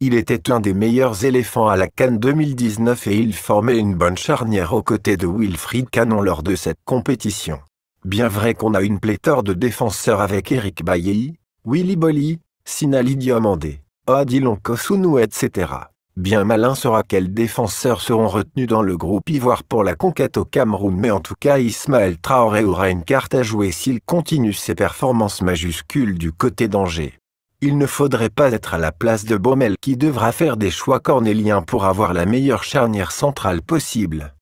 Il était un des meilleurs éléphants à la Cannes 2019 et il formait une bonne charnière aux côtés de Wilfried Canon lors de cette compétition. Bien vrai qu'on a une pléthore de défenseurs avec Eric Bailly, Willy Bolly, Sinali Diomandé, Odilon Kosunou, etc. Bien malin sera quels défenseurs seront retenus dans le groupe Ivoire pour la conquête au Cameroun mais en tout cas Ismaël Traoré aura une carte à jouer s'il continue ses performances majuscules du côté d'Angers il ne faudrait pas être à la place de Baumel qui devra faire des choix cornéliens pour avoir la meilleure charnière centrale possible.